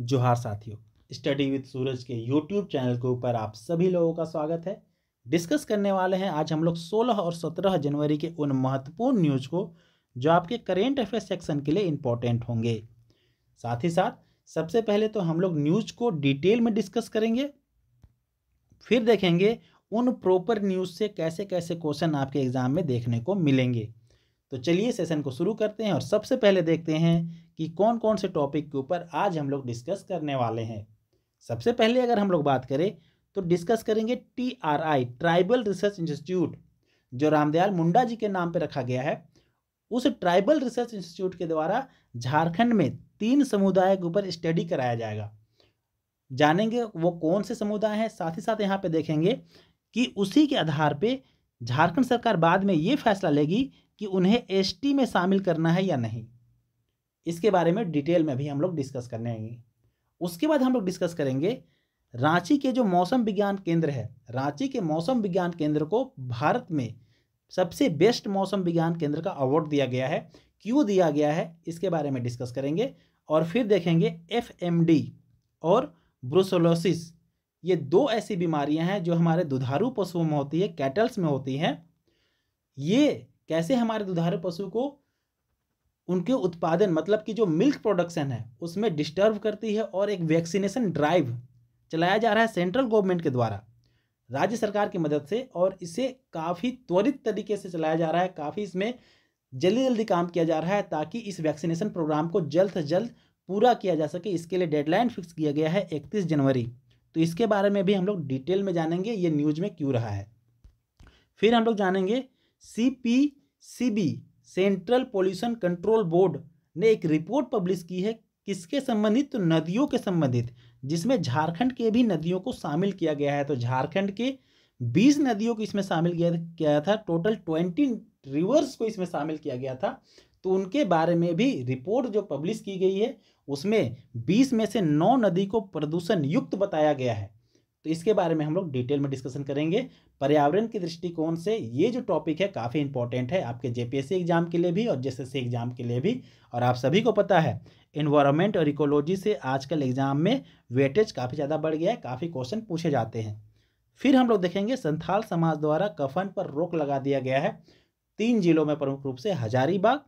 जोहार साथियों study with सूरज के यूट्यूब चैनल के ऊपर आप सभी लोगों का स्वागत है डिस्कस करने वाले हैं आज हम लोग 16 और 17 जनवरी के उन महत्वपूर्ण न्यूज को जो आपके करेंट अफेयर सेक्शन के लिए इम्पोर्टेंट होंगे साथ ही साथ सबसे पहले तो हम लोग न्यूज़ को डिटेल में डिस्कस करेंगे फिर देखेंगे उन प्रॉपर न्यूज़ से कैसे कैसे क्वेश्चन आपके एग्ज़ाम में देखने को मिलेंगे तो चलिए सेशन को शुरू करते हैं और सबसे पहले देखते हैं कि कौन कौन से टॉपिक के ऊपर आज हम लोग डिस्कस करने वाले हैं सबसे पहले अगर हम लोग बात करें तो डिस्कस करेंगे T R I tribal research institute जो रामदयाल मुंडा जी के नाम पर रखा गया है उस ट्राइबल रिसर्च इंस्टीट्यूट के द्वारा झारखंड में तीन समुदाय के ऊपर स्टडी कराया जाएगा जानेंगे वो कौन से समुदाय हैं साथ ही साथ यहाँ पे देखेंगे कि उसी के आधार पे झारखंड सरकार बाद में ये फैसला लेगी कि उन्हें एसटी में शामिल करना है या नहीं इसके बारे में डिटेल में भी हम लोग डिस्कस करने आएंगे उसके बाद हम लोग डिस्कस करेंगे रांची के जो मौसम विज्ञान केंद्र है रांची के मौसम विज्ञान केंद्र को भारत में सबसे बेस्ट मौसम विज्ञान केंद्र का अवार्ड दिया गया है क्यों दिया गया है इसके बारे में डिस्कस करेंगे और फिर देखेंगे एफ और ब्रुसोलोसिस ये दो ऐसी बीमारियां हैं जो हमारे दुधारू पशुओं में होती है कैटल्स में होती हैं ये कैसे हमारे दुधारू पशु को उनके उत्पादन मतलब कि जो मिल्क प्रोडक्शन है उसमें डिस्टर्ब करती है और एक वैक्सीनेशन ड्राइव चलाया जा रहा है सेंट्रल गवर्नमेंट के द्वारा राज्य सरकार की मदद से और इसे काफ़ी त्वरित तरीके से चलाया जा रहा है काफ़ी इसमें जल्दी जल्दी काम किया जा रहा है ताकि इस वैक्सीनेशन प्रोग्राम को जल्द से जल्द पूरा किया जा सके इसके लिए डेडलाइन फिक्स किया गया है इकतीस जनवरी तो इसके बारे में भी हम लोग डिटेल में जानेंगे ये न्यूज़ में क्यों रहा है फिर हम लोग जानेंगे C P C B central pollution control board ने एक रिपोर्ट पब्लिश की है किसके संबंधित तो नदियों के संबंधित जिसमें झारखंड के भी नदियों को शामिल किया गया है तो झारखंड के बीस नदियों को इसमें शामिल किया गया था टोटल ट्वेंटी रिवर्स को इसमें शामिल किया गया था तो उनके बारे में भी रिपोर्ट जो पब्लिश की गई है उसमें बीस में से नौ नदी को प्रदूषण युक्त बताया गया है तो इसके बारे में हम लोग डिटेल में डिस्कशन करेंगे पर्यावरण के दृष्टिकोण से ये जो टॉपिक है काफ़ी इंपॉर्टेंट है आपके जेपीएससी एग्जाम के लिए भी और जेएसएससी एग्जाम के लिए भी और आप सभी को पता है इन्वायरमेंट और इकोलॉजी से आजकल एग्जाम में वेटेज काफ़ी ज़्यादा बढ़ गया है काफ़ी क्वेश्चन पूछे जाते हैं फिर हम लोग देखेंगे संथाल समाज द्वारा कफन पर रोक लगा दिया गया है तीन जिलों में प्रमुख रूप से हजारीबाग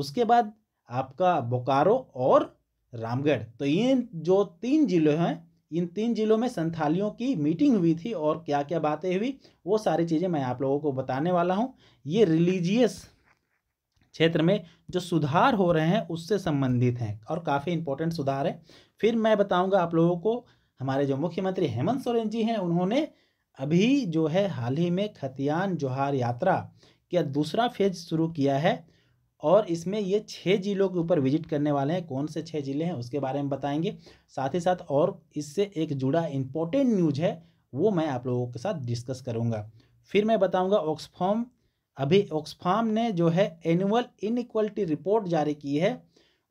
उसके बाद आपका बोकारो और रामगढ़ तो ये जो तीन जिले हैं इन तीन जिलों में संथालियों की मीटिंग हुई थी और क्या क्या बातें हुई वो सारी चीज़ें मैं आप लोगों को बताने वाला हूँ ये रिलीजियस क्षेत्र में जो सुधार हो रहे हैं उससे संबंधित हैं और काफ़ी इंपॉर्टेंट सुधार है फिर मैं बताऊंगा आप लोगों को हमारे जो मुख्यमंत्री हेमंत सोरेन जी हैं उन्होंने अभी जो है हाल ही में खतियान जोहार यात्रा का दूसरा फेज शुरू किया है और इसमें ये छः जिलों के ऊपर विजिट करने वाले हैं कौन से छः ज़िले हैं उसके बारे में बताएंगे साथ ही साथ और इससे एक जुड़ा इम्पोर्टेंट न्यूज है वो मैं आप लोगों के साथ डिस्कस करूँगा फिर मैं बताऊँगा ऑक्सफॉर्म अभी ऑक्सफार्म ने जो है एनुअल इनक्वलिटी रिपोर्ट जारी की है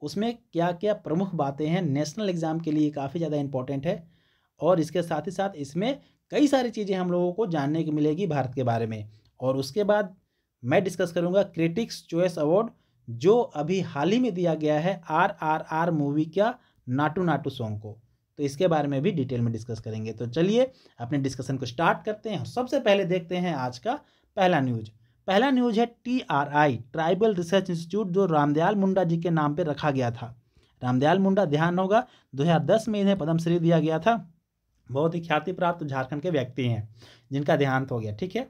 उसमें क्या क्या प्रमुख बातें हैं नेशनल एग्ज़ाम के लिए काफ़ी ज़्यादा इम्पोर्टेंट है और इसके साथ ही साथ इसमें कई सारी चीज़ें हम लोगों को जानने की मिलेगी भारत के बारे में और उसके बाद मैं डिस्कस करूंगा क्रिटिक्स चॉइस अवार्ड जो अभी हाल ही में दिया गया है आर आर आर मूवी का नाटू नाटू सॉन्ग को तो इसके बारे में भी डिटेल में डिस्कस करेंगे तो चलिए अपने डिस्कशन को स्टार्ट करते हैं सबसे पहले देखते हैं आज का पहला न्यूज पहला न्यूज है T R I tribal research institute जो रामदयाल मुंडा जी के नाम पर रखा गया था रामदयाल मुंडा ध्यान होगा 2010 में इन्हें पद्मश्री दिया गया था बहुत ही ख्याति प्राप्त झारखंड के व्यक्ति हैं जिनका देहांत हो गया ठीक है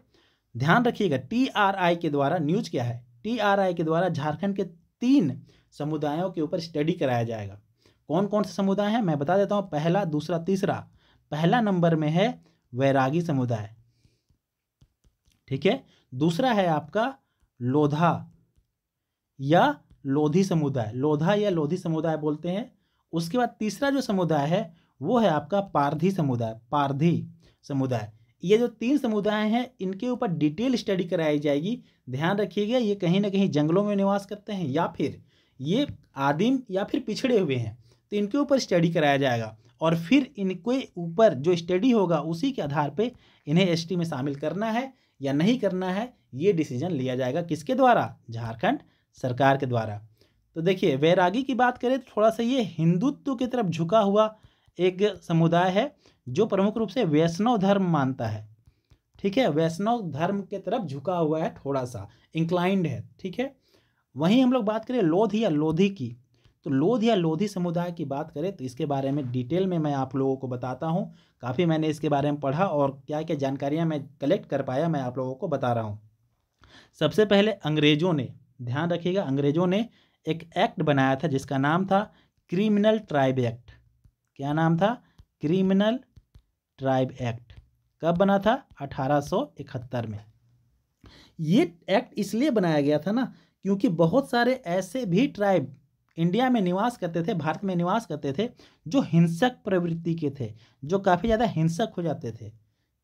ध्यान रखिएगा टीआरआई के द्वारा न्यूज क्या है टीआरआई के द्वारा झारखंड के तीन समुदायों के ऊपर स्टडी कराया जाएगा कौन कौन से समुदाय हैं मैं बता देता हूँ पहला दूसरा तीसरा पहला नंबर में है वैरागी समुदाय ठीक है दूसरा है आपका लोधा या लोधी समुदाय लोधा या लोधी समुदाय बोलते हैं उसके बाद तीसरा जो समुदाय है वो है आपका पारधी समुदाय पारधी समुदाय ये जो तीन समुदाय हैं इनके ऊपर डिटेल स्टडी कराई जाएगी ध्यान रखिएगा ये कहीं ना कहीं जंगलों में निवास करते हैं या फिर ये आदिम या फिर पिछड़े हुए हैं तो इनके ऊपर स्टडी कराया जाएगा और फिर इनके ऊपर जो स्टडी होगा उसी के आधार पे इन्हें एस में शामिल करना है या नहीं करना है ये डिसीजन लिया जाएगा किसके द्वारा झारखंड सरकार के द्वारा तो देखिए वैरागी की बात करें तो थोड़ा सा ये हिंदुत्व की तरफ झुका हुआ एक समुदाय है जो प्रमुख रूप से वैष्णव धर्म मानता है ठीक है वैष्णव धर्म के तरफ झुका हुआ है थोड़ा सा इंक्लाइंड है ठीक है वहीं हम लोग बात करें लोध या लोधी की तो लोध या लोधी समुदाय की बात करें तो इसके बारे में डिटेल में मैं आप लोगों को बताता हूँ काफ़ी मैंने इसके बारे में पढ़ा और क्या क्या जानकारियाँ मैं कलेक्ट कर पाया मैं आप लोगों को बता रहा हूँ सबसे पहले अंग्रेज़ों ने ध्यान रखिएगा अंग्रेज़ों ने एक एक्ट बनाया था जिसका नाम था क्रिमिनल ट्राइब एक्ट क्या नाम था क्रिमिनल ट्राइब एक्ट कब बना था 1871 में ये एक्ट इसलिए बनाया गया था ना क्योंकि बहुत सारे ऐसे भी ट्राइब इंडिया में निवास करते थे भारत में निवास करते थे जो हिंसक प्रवृत्ति के थे जो काफ़ी ज़्यादा हिंसक हो जाते थे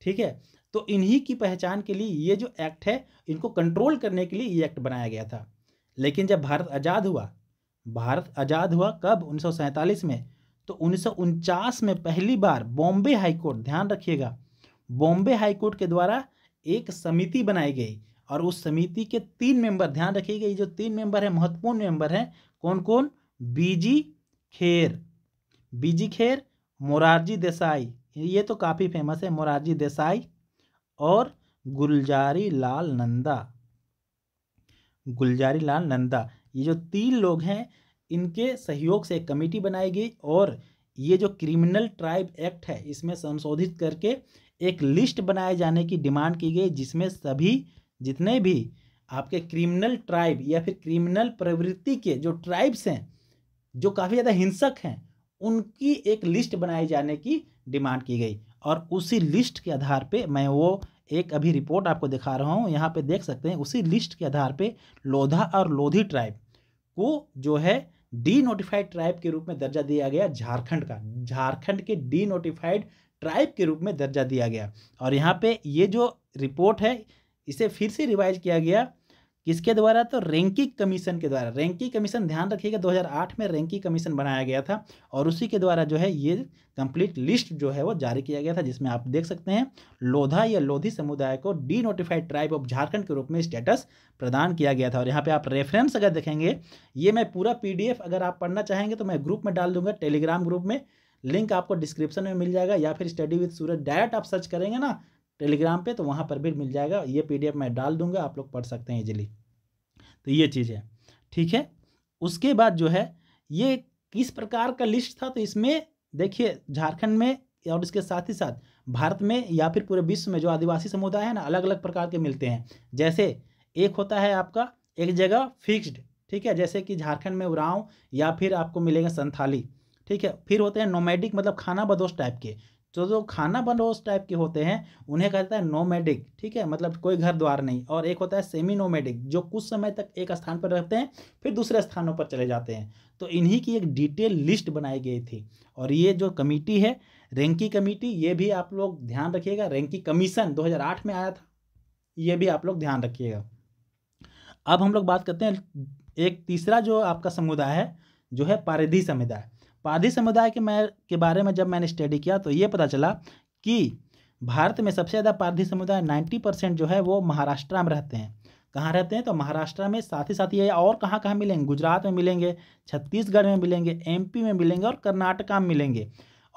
ठीक है तो इन्हीं की पहचान के लिए ये जो एक्ट है इनको कंट्रोल करने के लिए ये एक्ट बनाया गया था लेकिन जब भारत आज़ाद हुआ भारत आज़ाद हुआ कब उन्नीस में तो उन्नीस में पहली बार बॉम्बे हाईकोर्ट ध्यान रखिएगा बॉम्बे हाईकोर्ट के द्वारा एक समिति बनाई गई और उस समिति के तीन मेंबर ध्यान रखिएगा ये जो तीन मेंबर हैं महत्वपूर्ण मेंबर हैं कौन कौन बीजी खेर बीजी खेर मोरारजी देसाई ये तो काफ़ी फेमस है मोरारजी देसाई और गुलजारी लाल नंदा गुलजारी लाल नंदा ये जो तीन लोग हैं इनके सहयोग से एक कमेटी बनाई गई और ये जो क्रिमिनल ट्राइब एक्ट है इसमें संशोधित करके एक लिस्ट बनाए जाने की डिमांड की गई जिसमें सभी जितने भी आपके क्रिमिनल ट्राइब या फिर क्रिमिनल प्रवृत्ति के जो ट्राइब्स हैं जो काफ़ी ज़्यादा हिंसक हैं उनकी एक लिस्ट बनाए जाने की डिमांड की गई और उसी लिस्ट के आधार पे मैं वो एक अभी रिपोर्ट आपको दिखा रहा हूँ यहाँ पे देख सकते हैं उसी लिस्ट के आधार पे लोधा और लोधी ट्राइब को जो है डी नोटिफाइड ट्राइब के रूप में दर्जा दिया गया झारखंड का झारखंड के डी नोटिफाइड ट्राइब के रूप में दर्जा दिया गया और यहाँ पे ये जो रिपोर्ट है इसे फिर से रिवाइज किया गया किसके द्वारा तो रैंकिंग कमीशन के द्वारा रैंकिंग कमीशन ध्यान रखिएगा 2008 में रैंकिंग कमीशन बनाया गया था और उसी के द्वारा जो है ये कंप्लीट लिस्ट जो है वो जारी किया गया था जिसमें आप देख सकते हैं लोधा या लोधी समुदाय को denotified tribe of Jharkhand के रूप में स्टेटस प्रदान किया गया था और यहाँ पे आप रेफरेंस अगर देखेंगे ये मैं पूरा पी अगर आप पढ़ना चाहेंगे तो मैं ग्रुप में डाल दूंगा टेलीग्राम ग्रुप में लिंक आपको डिस्क्रिप्शन में मिल जाएगा या फिर स्टडी विद सूरज डायरेक्ट आप सर्च करेंगे ना टेलीग्राम पे तो वहाँ पर भी मिल जाएगा ये पीडीएफ मैं डाल दूंगा आप लोग पढ़ सकते हैं इजिली तो ये चीज़ है ठीक है उसके बाद जो है ये किस प्रकार का लिस्ट था तो इसमें देखिए झारखंड में और इसके साथ ही साथ भारत में या फिर पूरे विश्व में जो आदिवासी समुदाय है ना अलग अलग प्रकार के मिलते हैं जैसे एक होता है आपका एक जगह फिक्स्ड ठीक है जैसे कि झारखंड में उराव या फिर आपको मिलेगा संथाली ठीक है फिर होते हैं नोमेडिक मतलब खाना बदोश टाइप के जो जो खाना उस टाइप के होते हैं उन्हें कहा जाता है नोमेडिक ठीक है मतलब कोई घर द्वार नहीं और एक होता है सेमी नोमेडिक जो कुछ समय तक एक स्थान पर रहते हैं फिर दूसरे स्थानों पर चले जाते हैं तो इन्हीं की एक डिटेल लिस्ट बनाई गई थी और ये जो कमेटी है रैंकी कमेटी ये भी आप लोग ध्यान रखिएगा रैंकी कमीशन दो में आया था ये भी आप लोग ध्यान रखिएगा अब हम लोग बात करते हैं एक तीसरा जो आपका समुदाय है जो है पारिधि समुदाय पादी समुदाय के मैं के बारे में जब मैंने स्टडी किया तो ये पता चला कि भारत में सबसे ज़्यादा पारधी समुदाय 90 परसेंट जो है वो महाराष्ट्र में रहते हैं कहाँ रहते हैं तो महाराष्ट्र में साथ ही साथ ये और कहाँ कहाँ मिलेंगे गुजरात में मिलेंगे छत्तीसगढ़ में मिलेंगे एमपी में मिलेंगे और कर्नाटका में मिलेंगे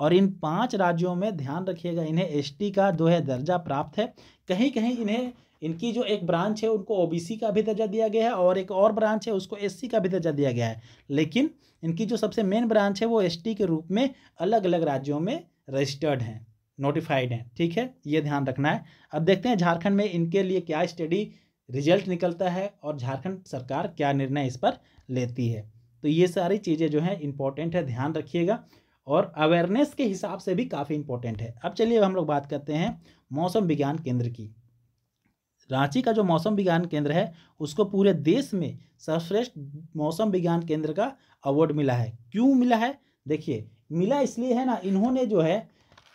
और इन पांच राज्यों में ध्यान रखिएगा इन्हें एसटी का जो है दर्जा प्राप्त है कहीं कहीं इन्हें इनकी जो एक ब्रांच है उनको ओबीसी का भी दर्जा दिया गया है और एक और ब्रांच है उसको एससी का भी दर्जा दिया गया है लेकिन इनकी जो सबसे मेन ब्रांच है वो एसटी के रूप में अलग अलग राज्यों में रजिस्टर्ड हैं नोटिफाइड हैं ठीक है ये ध्यान रखना है अब देखते हैं झारखंड में इनके लिए क्या स्टडी रिजल्ट निकलता है और झारखंड सरकार क्या निर्णय इस पर लेती है तो ये सारी चीज़ें जो हैं इंपॉर्टेंट है ध्यान रखिएगा और अवेयरनेस के हिसाब से भी काफ़ी इंपॉर्टेंट है अब चलिए हम लोग बात करते हैं मौसम विज्ञान केंद्र की रांची का जो मौसम विज्ञान केंद्र है उसको पूरे देश में सर्वश्रेष्ठ मौसम विज्ञान केंद्र का अवार्ड मिला है क्यों मिला है देखिए मिला इसलिए है ना इन्होंने जो है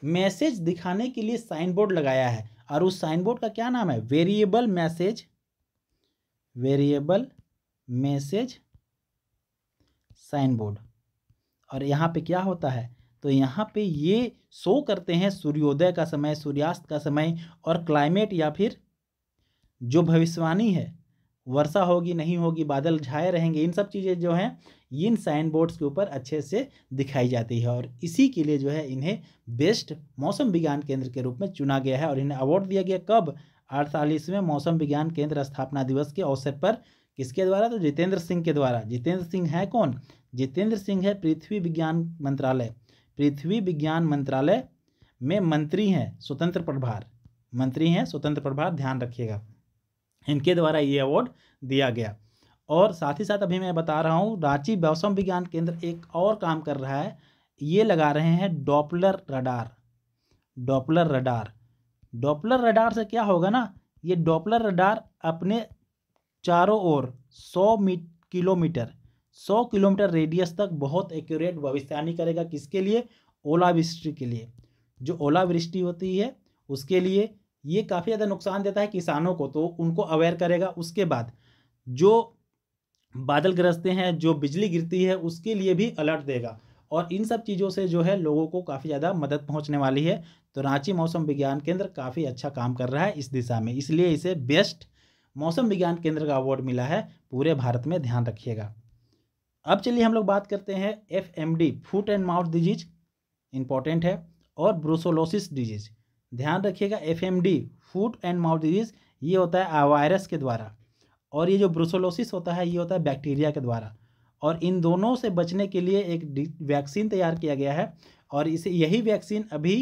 मैसेज दिखाने के लिए साइन बोर्ड लगाया है और उस साइन बोर्ड का क्या नाम है variable message variable message sign board और यहाँ पे क्या होता है तो यहाँ पे ये शो करते हैं सूर्योदय का समय सूर्यास्त का समय और क्लाइमेट या फिर जो भविष्यवाणी है वर्षा होगी नहीं होगी बादल छाए रहेंगे इन सब चीज़ें जो हैं इन साइन बोर्ड्स के ऊपर अच्छे से दिखाई जाती है और इसी के लिए जो है इन्हें बेस्ट मौसम विज्ञान केंद्र के रूप में चुना गया है और इन्हें अवार्ड दिया गया कब अड़तालीसवें मौसम विज्ञान केंद्र स्थापना दिवस के अवसर पर किसके द्वारा तो जितेंद्र सिंह के द्वारा जितेंद्र सिंह है कौन जितेंद्र सिंह है पृथ्वी विज्ञान मंत्रालय पृथ्वी विज्ञान मंत्रालय में मंत्री हैं स्वतंत्र प्रभार मंत्री हैं स्वतंत्र प्रभार ध्यान रखिएगा इनके द्वारा ये अवार्ड दिया गया और साथ ही साथ अभी मैं बता रहा हूँ रांची मौसम विज्ञान केंद्र एक और काम कर रहा है ये लगा रहे हैं Doppler radar Doppler radar Doppler radar से क्या होगा ना ये डॉपलर रडार अपने चारों ओर 100 मी किलोमीटर 100 किलोमीटर रेडियस तक बहुत एक्यूरेट भविष्यवाणी करेगा किसके लिए ओलावृष्टि के लिए जो ओलावृष्टि होती है उसके लिए ये काफ़ी ज़्यादा नुकसान देता है किसानों को तो उनको अवेयर करेगा उसके बाद जो बादल गरजते हैं जो बिजली गिरती है उसके लिए भी अलर्ट देगा और इन सब चीज़ों से जो है लोगों को काफ़ी ज़्यादा मदद पहुंचने वाली है तो रांची मौसम विज्ञान केंद्र काफ़ी अच्छा काम कर रहा है इस दिशा में इसलिए इसे बेस्ट मौसम विज्ञान केंद्र का अवार्ड मिला है पूरे भारत में ध्यान रखिएगा अब चलिए हम लोग बात करते हैं F M D foot and mouth disease important है और ब्रोसोलोसिस डिजीज़ ध्यान रखिएगा F M D foot and mouth disease ये होता है वायरस के द्वारा और ये जो ब्रुसोलोसिस होता है ये होता है बैक्टीरिया के द्वारा और इन दोनों से बचने के लिए एक वैक्सीन तैयार किया गया है और इसे यही वैक्सीन अभी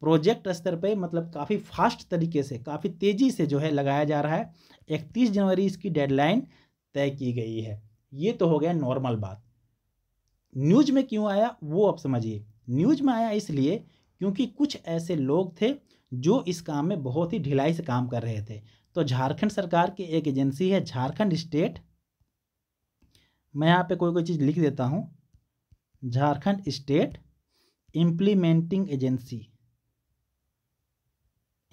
प्रोजेक्ट स्तर पे मतलब काफ़ी फास्ट तरीके से काफ़ी तेज़ी से जो है लगाया जा रहा है इकतीस जनवरी इसकी डेडलाइन तय की गई है ये तो हो गया नॉर्मल बात न्यूज में क्यों आया वो आप समझिए न्यूज में आया इसलिए क्योंकि कुछ ऐसे लोग थे जो इस काम में बहुत ही ढिलाई से काम कर रहे थे तो झारखंड सरकार की एक एजेंसी है झारखंड स्टेट मैं यहाँ पे कोई कोई चीज़ लिख देता हूँ Jharkhand state implementing agency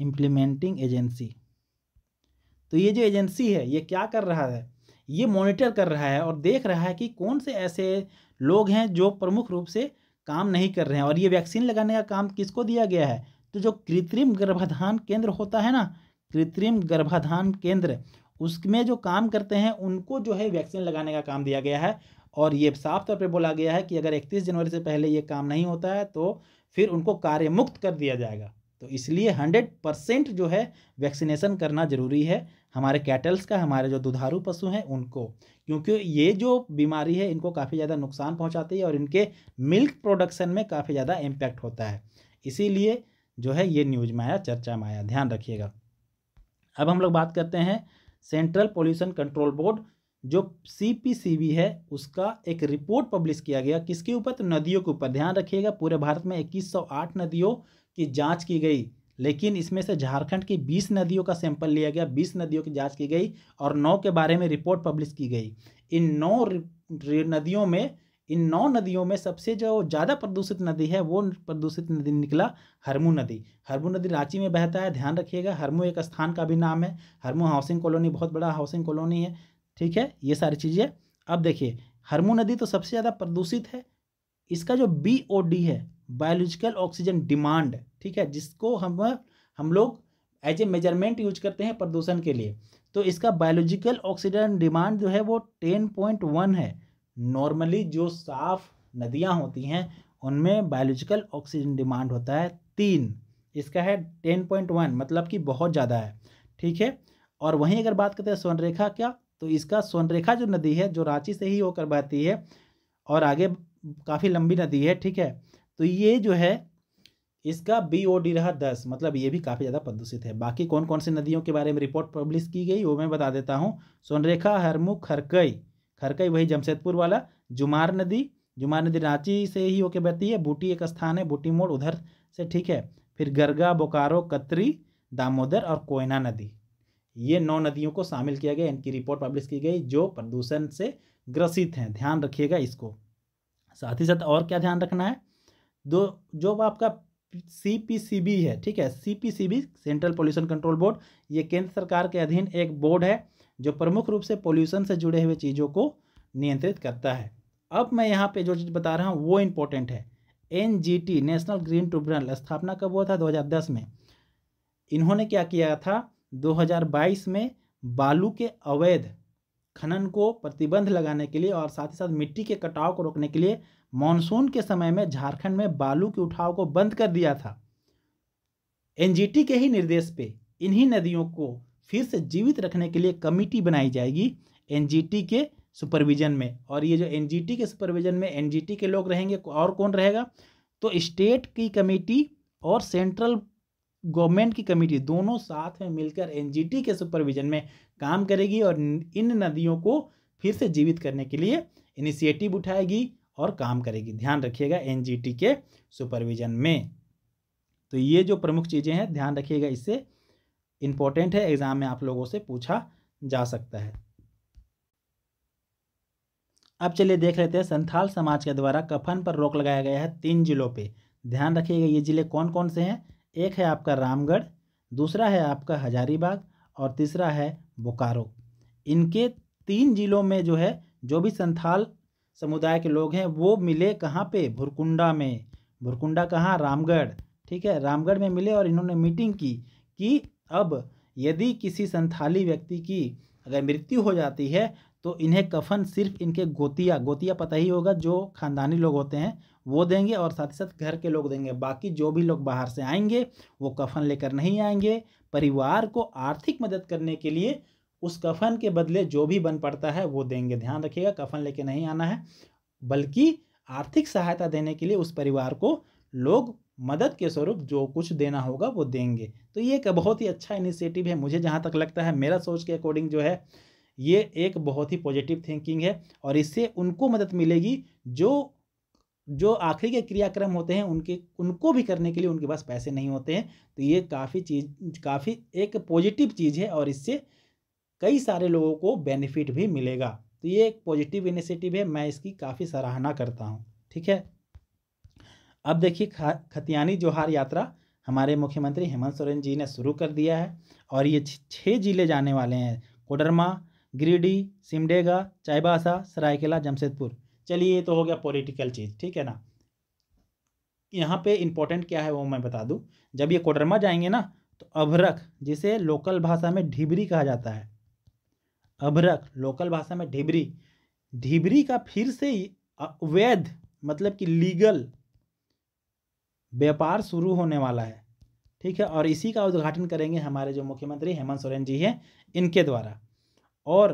implementing agency तो ये जो एजेंसी है ये क्या कर रहा है ये मॉनिटर कर रहा है और देख रहा है कि कौन से ऐसे लोग हैं जो प्रमुख रूप से काम नहीं कर रहे हैं और ये वैक्सीन लगाने का काम किसको दिया गया है तो जो कृत्रिम गर्भाधान केंद्र होता है ना कृत्रिम गर्भाधान केंद्र उसमें जो काम करते हैं उनको जो है वैक्सीन लगाने का काम दिया गया है और ये साफ तौर पर बोला गया है कि अगर इकतीस जनवरी से पहले ये काम नहीं होता है तो फिर उनको कार्य मुक्त कर दिया जाएगा तो इसलिए हंड्रेड परसेंट जो है वैक्सीनेशन करना ज़रूरी है हमारे कैटल्स का हमारे जो दुधारू पशु हैं उनको क्योंकि ये जो बीमारी है इनको काफ़ी ज़्यादा नुकसान पहुंचाती है और इनके मिल्क प्रोडक्शन में काफ़ी ज़्यादा इम्पैक्ट होता है इसीलिए जो है ये न्यूज में आया चर्चा में आया ध्यान रखिएगा अब हम लोग बात करते हैं सेंट्रल पोल्यूशन कंट्रोल बोर्ड जो सी है उसका एक रिपोर्ट पब्लिश किया गया किसके ऊपर तो नदियों के ऊपर ध्यान रखिएगा पूरे भारत में 2108 नदियों की जांच की गई लेकिन इसमें से झारखंड की 20 नदियों का सैंपल लिया गया 20 नदियों की जांच की गई और नौ के बारे में रिपोर्ट पब्लिश की गई इन नौ नदियों में इन नौ नदियों में सबसे जो ज़्यादा प्रदूषित नदी है वो प्रदूषित नदी निकला हरमू नदी हरमू नदी रांची में बहता है ध्यान रखिएगा हरमू एक स्थान का भी नाम है हरमू हाउसिंग कॉलोनी बहुत बड़ा हाउसिंग कॉलोनी है ठीक है ये सारी चीज़ें अब देखिए हरमू नदी तो सबसे ज़्यादा प्रदूषित है इसका जो बी है बायोलॉजिकल ऑक्सीजन डिमांड ठीक है जिसको हम हम लोग एज ए मेजरमेंट यूज करते हैं प्रदूषण के लिए तो इसका बायोलॉजिकल ऑक्सीजन डिमांड जो है वो टेन पॉइंट वन है नॉर्मली जो साफ नदियाँ होती हैं उनमें बायोलॉजिकल ऑक्सीजन डिमांड होता है तीन इसका है टेन पॉइंट वन मतलब कि बहुत ज़्यादा है ठीक है और वहीं अगर बात करते हैं स्वर्णरेखा क्या तो इसका स्वर्णरेखा जो नदी है जो रांची से ही होकर बहती है और आगे काफ़ी लंबी नदी है ठीक है तो ये जो है इसका बी ओ डी रहा दस मतलब ये भी काफ़ी ज़्यादा प्रदूषित है बाकी कौन कौन सी नदियों के बारे में रिपोर्ट पब्लिश की गई वो मैं बता देता हूँ सोनरेखा हरमुख खरकई खरकई वही जमशेदपुर वाला जुमार नदी जुमार नदी रांची से ही होके बहती है बूटी एक स्थान है बूटी मोड़ उधर से ठीक है फिर गरगा बोकारो कतरी दामोदर और कोयना नदी ये नौ नदियों को शामिल किया गया इनकी रिपोर्ट पब्लिश की गई जो प्रदूषण से ग्रसित हैं ध्यान रखिएगा इसको साथ ही साथ और क्या ध्यान रखना है दो जो आपका सी पी सी बी है ठीक है C P C B central pollution control board ये केंद्र सरकार के अधीन एक बोर्ड है जो प्रमुख रूप से पोल्यूशन से जुड़े हुए चीज़ों को नियंत्रित करता है अब मैं यहाँ पे जो चीज़ बता रहा हूँ वो इम्पोर्टेंट है N G T national green tribunal स्थापना कब हुआ था 2010 में इन्होंने क्या किया था 2022 में बालू के अवैध खनन को प्रतिबंध लगाने के लिए और साथ ही साथ मिट्टी के कटाव को रोकने के लिए मानसून के समय में झारखंड में बालू के उठाव को बंद कर दिया था एनजीटी के ही निर्देश पे इन्हीं नदियों को फिर से जीवित रखने के लिए कमिटी बनाई जाएगी एनजीटी के सुपरविजन में और ये जो एनजीटी के सुपरविजन में एनजीटी के लोग रहेंगे और कौन रहेगा तो स्टेट की कमेटी और सेंट्रल गवर्नमेंट की कमेटी दोनों साथ में मिलकर एनजीटी के सुपरविजन में काम करेगी और इन नदियों को फिर से जीवित करने के लिए इनिशिएटिव उठाएगी और काम करेगी ध्यान रखिएगा एनजीटी के सुपरविजन में तो ये जो प्रमुख चीज़ें हैं ध्यान रखिएगा इससे इम्पोर्टेंट है एग्ज़ाम में आप लोगों से पूछा जा सकता है अब चलिए देख लेते हैं संथाल समाज के द्वारा कफन पर रोक लगाया गया है तीन जिलों पे ध्यान रखिएगा ये जिले कौन कौन से हैं एक है आपका रामगढ़ दूसरा है आपका हजारीबाग और तीसरा है बोकारो इनके तीन जिलों में जो है जो भी संथाल समुदाय के लोग हैं वो मिले कहाँ पे भुरकुंडा में भुरकुंडा कहाँ रामगढ़ ठीक है रामगढ़ में मिले और इन्होंने मीटिंग की कि अब यदि किसी संथाली व्यक्ति की अगर मृत्यु हो जाती है तो इन्हें कफन सिर्फ इनके गोतिया गोतिया पता ही होगा जो खानदानी लोग होते हैं वो देंगे और साथ ही साथ घर के लोग देंगे बाकी जो भी लोग बाहर से आएंगे वो कफन लेकर नहीं आएंगे परिवार को आर्थिक मदद करने के लिए उस कफन के बदले जो भी बन पड़ता है वो देंगे ध्यान रखिएगा कफन लेके नहीं आना है बल्कि आर्थिक सहायता देने के लिए उस परिवार को लोग मदद के स्वरूप जो कुछ देना होगा वो देंगे तो ये एक बहुत ही अच्छा इनिशिएटिव है मुझे जहाँ तक लगता है मेरा सोच के अकॉर्डिंग जो है ये एक बहुत ही पॉजिटिव थिंकिंग है और इससे उनको मदद मिलेगी जो जो आखिरी के क्रियाक्रम होते हैं उनके उनको भी करने के लिए उनके पास पैसे नहीं होते हैं तो ये काफ़ी चीज़ काफ़ी एक पॉजिटिव चीज़ है और इससे कई सारे लोगों को बेनिफिट भी मिलेगा तो ये एक पॉजिटिव इनिशिएटिव है मैं इसकी काफ़ी सराहना करता हूँ ठीक है अब देखिए खतियानी जोहार यात्रा हमारे मुख्यमंत्री हेमंत सोरेन जी ने शुरू कर दिया है और ये छः जिले जाने वाले हैं कोडरमा गिरिडीह सिमडेगा चाईबासा सरायकेला जमशेदपुर चलिए ये तो हो गया पॉलिटिकल चीज़ ठीक है ना यहाँ पे इम्पोर्टेंट क्या है वो मैं बता दूँ जब ये कोडरमा जाएंगे ना तो अभरक जिसे लोकल भाषा में ढिबरी कहा जाता है अभरक लोकल भाषा में ढिबरी ढिबरी का फिर से वैध मतलब कि लीगल व्यापार शुरू होने वाला है ठीक है और इसी का उद्घाटन करेंगे हमारे जो मुख्यमंत्री हेमंत सोरेन जी हैं इनके द्वारा और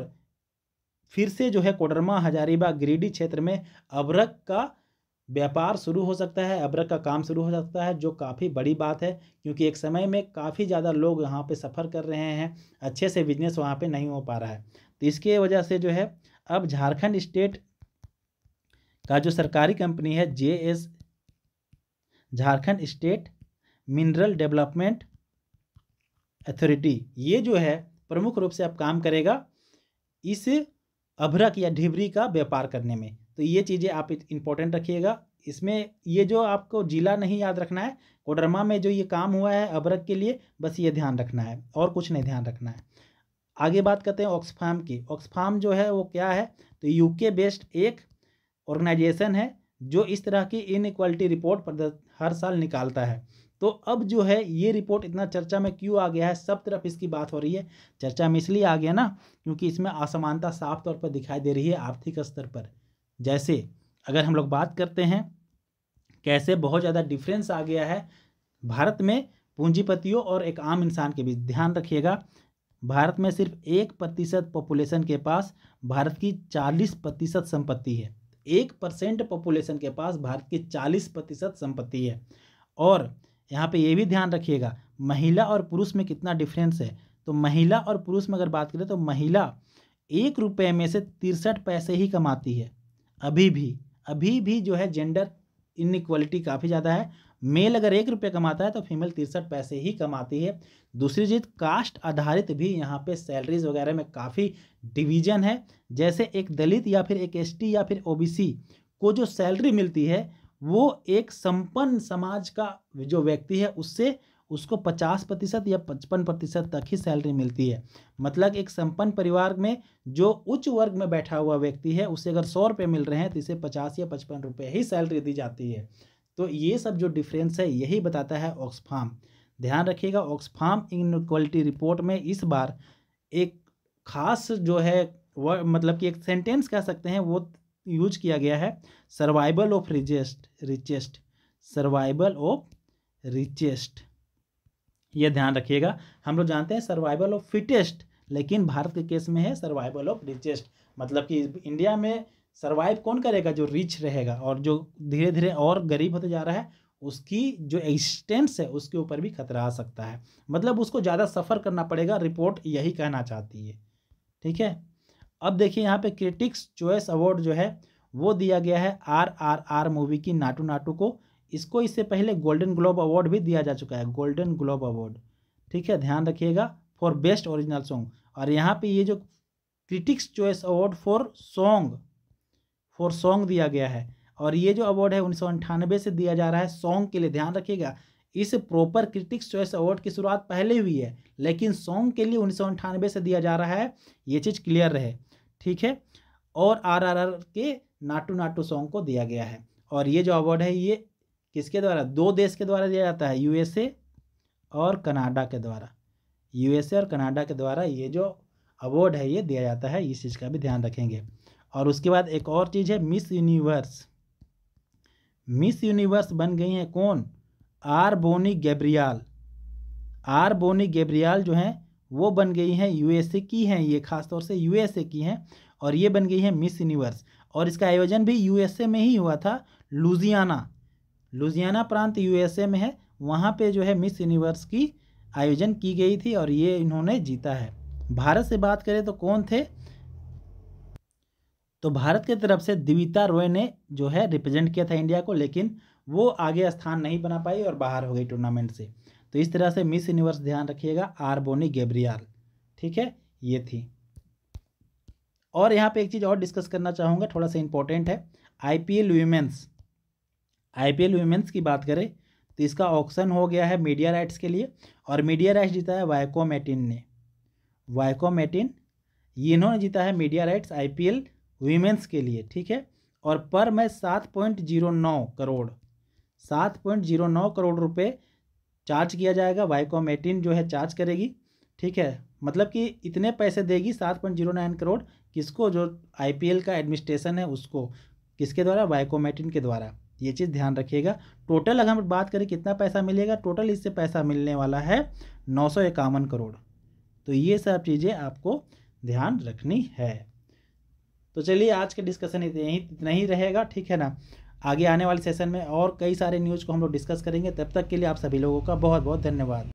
फिर से जो है कोडरमा हजारीबाग ग्रीडी क्षेत्र में अबरक का व्यापार शुरू हो सकता है अबरक का काम शुरू हो सकता है जो काफ़ी बड़ी बात है क्योंकि एक समय में काफ़ी ज़्यादा लोग यहाँ पे सफ़र कर रहे हैं अच्छे से बिजनेस वहाँ पे नहीं हो पा रहा है तो इसके वजह से जो है अब झारखंड स्टेट का जो सरकारी कंपनी है J S Jharkhand state mineral development authority ये जो है प्रमुख रूप से अब काम करेगा इस अभरक या ढिबरी का व्यापार करने में तो ये चीज़ें आप इम्पोर्टेंट रखिएगा इसमें ये जो आपको ज़िला नहीं याद रखना है कोडरमा में जो ये काम हुआ है अभरक के लिए बस ये ध्यान रखना है और कुछ नहीं ध्यान रखना है आगे बात करते हैं ऑक्सफार्म की ऑक्सफार्म जो है वो क्या है तो यूके बेस्ड एक ऑर्गेनाइजेशन है जो इस तरह की इनक्वालिटी रिपोर्ट हर साल निकालता है तो अब जो है ये रिपोर्ट इतना चर्चा में क्यों आ गया है सब तरफ इसकी बात हो रही है चर्चा में इसलिए आ गया ना क्योंकि इसमें असमानता साफ तौर पर दिखाई दे रही है आर्थिक स्तर पर जैसे अगर हम लोग बात करते हैं कैसे बहुत ज़्यादा डिफरेंस आ गया है भारत में पूंजीपतियों और एक आम इंसान के बीच ध्यान रखिएगा भारत में सिर्फ एक प्रतिशत पॉपुलेशन के पास भारत की चालीस प्रतिशत संपत्ति है एक परसेंट पॉपुलेशन के पास भारत की चालीस प्रतिशत संपत्ति है और यहाँ पे ये भी ध्यान रखिएगा महिला और पुरुष में कितना डिफरेंस है तो महिला और पुरुष में अगर बात करें तो महिला एक रुपये में से तिरसठ पैसे ही कमाती है अभी भी अभी भी जो है जेंडर इनक्वलिटी काफ़ी ज़्यादा है मेल अगर एक रुपये कमाता है तो फीमेल तिरसठ पैसे ही कमाती है दूसरी चीज़ कास्ट आधारित भी यहाँ पे सैलरीज वगैरह में काफ़ी डिवीजन है जैसे एक दलित या फिर एक एसटी या फिर ओबीसी को जो सैलरी मिलती है वो एक संपन्न समाज का जो व्यक्ति है उससे उसको पचास प्रतिशत या पचपन प्रतिशत तक ही सैलरी मिलती है मतलब एक संपन्न परिवार में जो उच्च वर्ग में बैठा हुआ व्यक्ति है उसे अगर सौ रुपये मिल रहे हैं तो इसे पचास या पचपन रुपये ही सैलरी दी जाती है तो ये सब जो डिफरेंस है यही बताता है ऑक्सफार्म ध्यान रखिएगा ऑक्सफार्म इनक्वलिटी रिपोर्ट में इस बार एक खास जो है मतलब कि एक सेंटेंस कह सकते हैं वो यूज किया गया है survival of richest richest survival of richest ये ध्यान रखिएगा हम लोग जानते हैं सर्वाइवल ऑफ फिटेस्ट लेकिन भारत के केस में है सर्वाइवल ऑफ रिचेस्ट मतलब कि इंडिया में सर्वाइव कौन करेगा जो रिच रहेगा और जो धीरे धीरे और गरीब होते जा रहा है उसकी जो एग्जिस्टेंस है उसके ऊपर भी खतरा आ सकता है मतलब उसको ज़्यादा सफ़र करना पड़ेगा रिपोर्ट यही कहना चाहती है ठीक है अब देखिए यहाँ पे क्रिटिक्स चॉइस अवार्ड जो है वो दिया गया है आर आर आर मूवी की नाटू नाटू को इसको इससे पहले गोल्डन ग्लोब अवार्ड भी दिया जा चुका है गोल्डन ग्लोब अवार्ड ठीक है ध्यान रखिएगा फॉर बेस्ट ओरिजिनल सॉन्ग और यहाँ पे ये जो critics choice award for song for song दिया गया है और ये जो अवार्ड है उन्नीस से दिया जा रहा है सॉन्ग के लिए ध्यान रखिएगा इस प्रॉपर क्रिटिक्स चॉइस अवार्ड की शुरुआत पहले हुई है लेकिन सॉन्ग के लिए उन्नीस से दिया जा रहा है ये चीज़ क्लियर रहे ठीक है और आरआरआर के नाटू नाटू सॉन्ग को दिया गया है और ये जो अवार्ड है ये किसके द्वारा दो देश के द्वारा दिया जाता है यूएसए और कनाडा के द्वारा यूएसए और कनाडा के द्वारा ये जो अवार्ड है ये दिया जाता है इस चीज़ का भी ध्यान रखेंगे और उसके बाद एक और चीज़ है मिस यूनिवर्स मिस यूनिवर्स बन गई हैं कौन आर बोनी गैब्रियाल आर बोनी गैब्रियाल जो हैं वो बन गई हैं यूएसए की हैं ये खासतौर से यूएसए की हैं और ये बन गई हैं मिस यूनिवर्स और इसका आयोजन भी यूएसए में ही हुआ था लुजियाना लुजियाना प्रांत यूएसए में है वहाँ पे जो है मिस यूनिवर्स की आयोजन की गई थी और ये इन्होंने जीता है भारत से बात करें तो कौन थे तो भारत की तरफ से दिविता रॉय ने जो है रिप्रेजेंट किया था इंडिया को लेकिन वो आगे स्थान नहीं बना पाई और बाहर हो गई टूर्नामेंट से तो इस तरह से मिस यूनिवर्स ध्यान रखिएगा आर बोनी गेब्रियाल ठीक है ये थी और यहाँ पे एक चीज़ और डिस्कस करना चाहूँगा थोड़ा सा इंपॉर्टेंट है IPL P women's IPL women's की बात करें तो इसका ऑप्शन हो गया है मीडिया राइट्स के लिए और मीडिया राइट्स जीता है वाइकोमेटिन ने वाइकोमेटिन इन्होंने जीता है मीडिया राइट्स आईपीएल वीमेंस के लिए ठीक है और पर मैच सात पॉइंट जीरो नौ करोड़ सात पॉइंट जीरो नौ करोड़ रुपए चार्ज किया जाएगा वाइकोमेटिन जो है चार्ज करेगी ठीक है मतलब कि इतने पैसे देगी सात पॉइंट जीरो नाइन करोड़ किसको जो आईपीएल का एडमिनिस्ट्रेशन है उसको किसके द्वारा वाइकोमेटिन के द्वारा ये चीज़ ध्यान रखिएगा टोटल अगर हम बात करें कितना पैसा मिलेगा टोटल इससे पैसा मिलने वाला है नौ सौ इक्यावन करोड़ तो ये सब चीज़ें आपको ध्यान रखनी है तो चलिए आज का डिस्कशन यही इतना ही रहेगा ठीक है ना आगे आने वाले सेशन में और कई सारे न्यूज़ को हम लोग डिस्कस करेंगे तब तक के लिए आप सभी लोगों का बहुत बहुत धन्यवाद